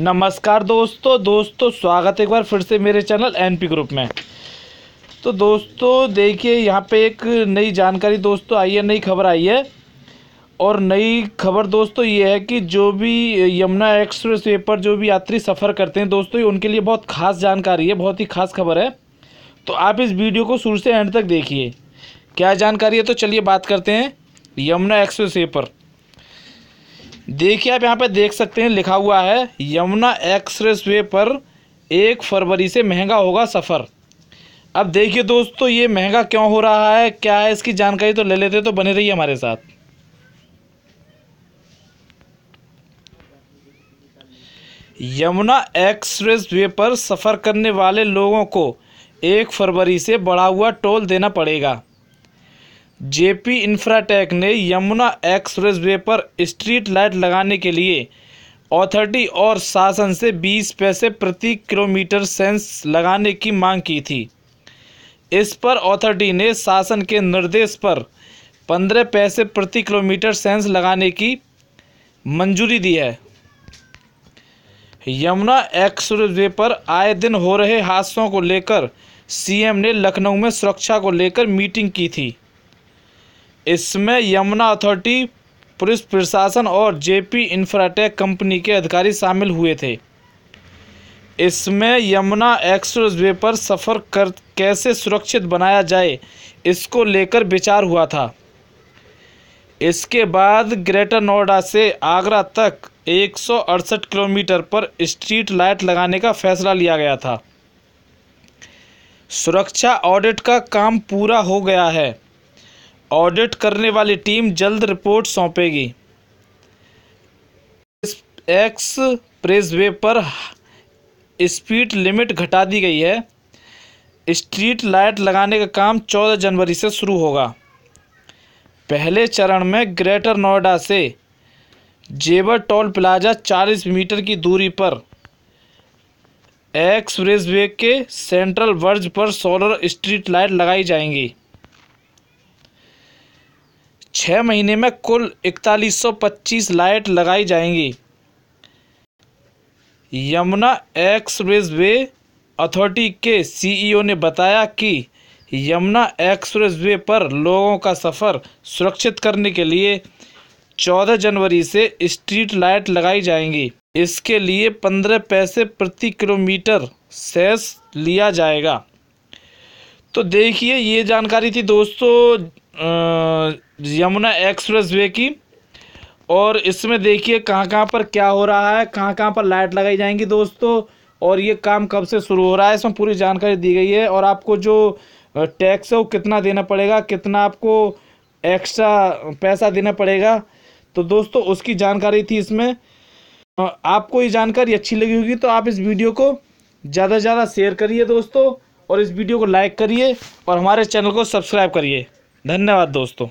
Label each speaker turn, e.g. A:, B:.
A: नमस्कार दोस्तों दोस्तों स्वागत एक बार फिर से मेरे चैनल एनपी ग्रुप में तो दोस्तों देखिए यहाँ पे एक नई जानकारी दोस्तों आई है नई खबर आई है और नई खबर दोस्तों ये है कि जो भी यमुना एक्सप्रेस वे पर जो भी यात्री सफ़र करते हैं दोस्तों ये उनके लिए बहुत खास जानकारी है बहुत ही खास खबर है तो आप इस वीडियो को शुरू से एंड तक देखिए क्या जानकारी है तो चलिए बात करते हैं यमुना एक्सप्रेस वे पर देखिए आप यहाँ पे देख सकते हैं लिखा हुआ है यमुना एक्सप्रेस वे पर एक फरवरी से महंगा होगा सफ़र अब देखिए दोस्तों ये महंगा क्यों हो रहा है क्या है इसकी जानकारी तो ले लेते तो बने रहिए हमारे साथ यमुना एक्सप्रेस वे पर सफ़र करने वाले लोगों को एक फरवरी से बढ़ा हुआ टोल देना पड़ेगा जे.पी इंफ्राटेक ने यमुना एक्सप्रेसवे पर स्ट्रीट लाइट लगाने के लिए अथॉरिटी और शासन से बीस पैसे प्रति किलोमीटर सेंस लगाने की मांग की थी इस पर अथॉरिटी ने शासन के निर्देश पर पंद्रह पैसे प्रति किलोमीटर सेंस लगाने की मंजूरी दी है यमुना एक्सप्रेसवे पर आए दिन हो रहे हादसों को लेकर सीएम ने लखनऊ में सुरक्षा को लेकर मीटिंग की थी इसमें यमुना अथॉरिटी पुलिस प्रशासन और जेपी इंफ्राटेक कंपनी के अधिकारी शामिल हुए थे इसमें यमुना एक्सप्रेस वे पर सफ़र कर कैसे सुरक्षित बनाया जाए इसको लेकर विचार हुआ था इसके बाद ग्रेटर नोएडा से आगरा तक एक किलोमीटर पर स्ट्रीट लाइट लगाने का फैसला लिया गया था सुरक्षा ऑडिट का काम पूरा हो गया है ऑडिट करने वाली टीम जल्द रिपोर्ट सौंपेगी एक्स वे पर स्पीड लिमिट घटा दी गई है स्ट्रीट लाइट लगाने का काम 14 जनवरी से शुरू होगा पहले चरण में ग्रेटर नोएडा से जेबर टोल प्लाजा 40 मीटर की दूरी पर एक्सप्रेसवे के सेंट्रल वर्ज पर सोलर स्ट्रीट लाइट लगाई जाएंगी छः महीने में कुल इकतालीस सौ पच्चीस लाइट लगाई जाएंगी यमुना एक्सप्रेस वे अथॉरिटी के सीईओ ने बताया कि यमुना एक्सप्रेस वे पर लोगों का सफ़र सुरक्षित करने के लिए चौदह जनवरी से स्ट्रीट लाइट लगाई जाएंगी इसके लिए पंद्रह पैसे प्रति किलोमीटर सेस लिया जाएगा तो देखिए ये जानकारी थी दोस्तों यमुना एक्सप्रेस वे की और इसमें देखिए कहाँ कहाँ पर क्या हो रहा है कहाँ कहाँ पर लाइट लगाई जाएंगी दोस्तों और ये काम कब से शुरू हो रहा है इसमें पूरी जानकारी दी गई है और आपको जो टैक्स है वो कितना देना पड़ेगा कितना आपको एक्स्ट्रा पैसा देना पड़ेगा तो दोस्तों उसकी जानकारी थी इसमें आपको ये जानकारी अच्छी लगी होगी तो आप इस वीडियो को ज़्यादा से ज़्यादा शेयर करिए दोस्तों और इस वीडियो को लाइक करिए और हमारे चैनल को सब्सक्राइब करिए धन्यवाद दोस्तों